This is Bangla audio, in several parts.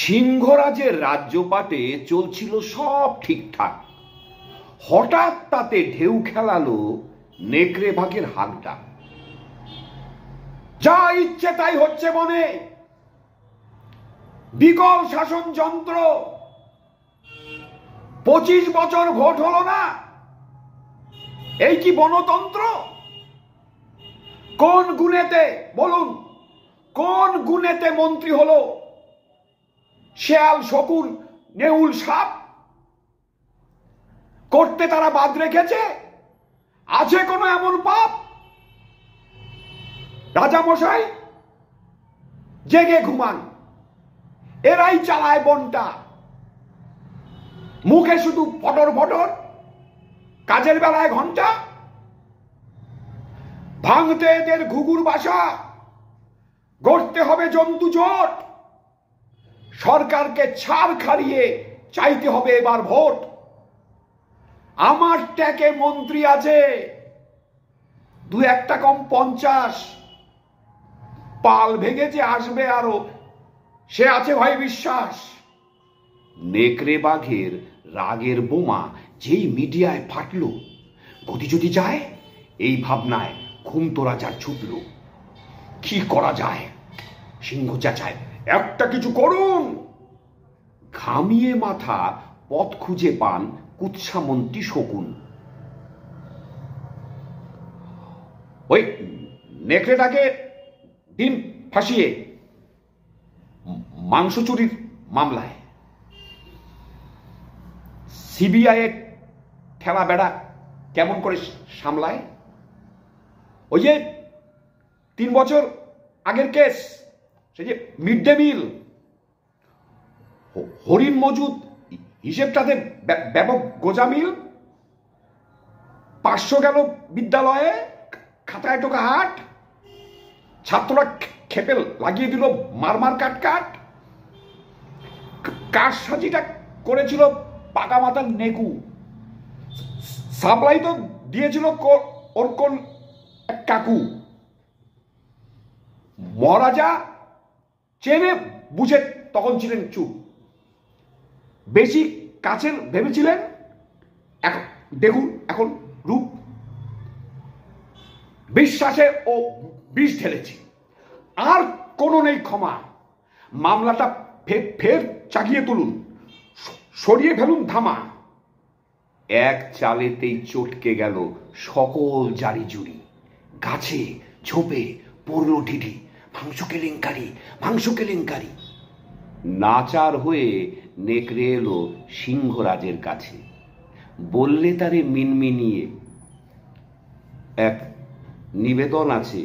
সিংহরাজের রাজ্যপাটে চলছিল সব ঠিকঠাক হঠাৎ তাতে ঢেউ খেলালো নেকড়ে ভাগের হাগটা যা ইচ্ছে তাই হচ্ছে মনে বিকল শাসন যন্ত্র পঁচিশ বছর ভোট হলো না এই কি বনতন্ত্র কোন গুণেতে বলুন কোন গুণেতে মন্ত্রী হলো শেয়াল শকুর নেউল সাপ করতে তারা বাদ রেখেছে আছে কোনো এমন পাপ রাজা মশাই জেগে ঘুমান এরাই চালায় বনটা মুখে শুধু ফটর ফটর কাজের বেলায় ঘন্টা ভাঙতে এদের ঘুঘুর বাসা গড়তে হবে জন্তু জট সরকারকে ছাড় খাড়িয়ে চাইতে হবে এবার ভোট আমার ট্যাকে মন্ত্রী আছে দু একটা কম পঞ্চাশ পাল ভেঙে যে আসবে আরো সে আছে ভাই বিশ্বাস নেকড়ে বাঘের রাগের বোমা যেই মিডিয়ায় ফাটল গতি যদি যায় এই ভাবনায় ঘুম তোরা যা ছুটল কি করা যায় সিংহ চেঁচায় একটা কিছু করুন ঘামিয়ে মাথা পথ খুঁজে পান কুৎসামন্ত্রী শকুন ওই নেকড়েটাকে দিন ফাঁসিয়ে মাংস চুরির মামলায় সিবিআইয়ের ঠেলা বেড়া কেমন করে সামলায় ওই যে তিন বছর আগের কেস সেই যে মিড ডে মিল হরিণ মজুদ হিসেবটাতে ব্যাপক গোজামিল পাঁচশো গেল বিদ্যালয়ে খাতায় টোকা হাট ছাত্ররা খেপে লাগিয়ে দিল মারমার কাট কাট কার করেছিল পাকা মাতার নেকু সাপ্লাই তো দিয়েছিল ওর কোন কাকু মহারাজা চেনে বুঝে তখন ছিলেন চুপ বেশি কাছের ভেবেছিলেন এখন দেখুন এখন রূপ বিশ্বাসে ও বিষ ঢেলেছি আর কোনো নেই ক্ষমা মামলাটা ফের ফের চাকিয়ে তুলুন সরিয়ে ফেলুন ধামা এক চালেতেই চটকে গেল সকল জারি জুড়ি গাছে ঝোপে পড়ল ঢিঢি মাংস কেলেঙ্কারি মাংস কেলেঙ্কারি নাচার হয়ে নেকড়ে এলো সিংহরাজের কাছে বললে তারে মিনমিনিয়ে এক নিবেদন আছে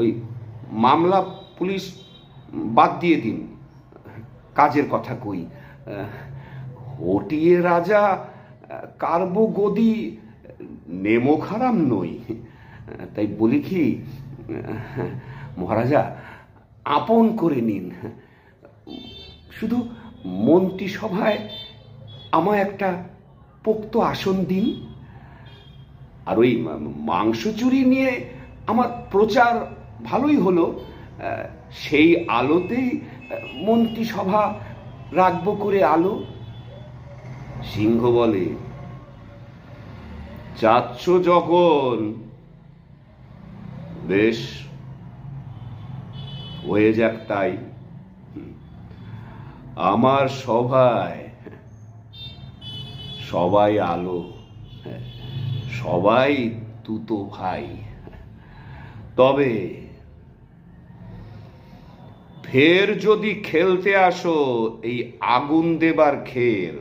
ওই মামলা পুলিশ বাদ দিয়ে দিন কাজের কথা কই হটিয়ে রাজা কার্ব গদি নেমো খারাপ নই তাই বলি কি হ্যাঁ, মহারাজা আপন করে নিন হ্যাঁ। শুধু মন্ত্রিসভায় আমার একটা পোক্ত আসন দিন আর ওই মাংস চুরি নিয়ে আমার প্রচার ভালোই হলো সেই আলোতেই মন্ত্রিসভা রাখব করে আলো সিংহ বলে চাচ্ছ যখন বেশ হয়ে যাক তাই আমার সভায় সবাই আলো হ্যাঁ, সবাই তুতো ভাই তবে ফের যদি খেলতে আসো এই আগুন দেবার খেল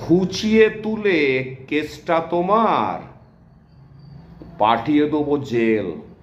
খুচিয়ে তুলে কেসটা তোমার पार्टी है तो वो जेल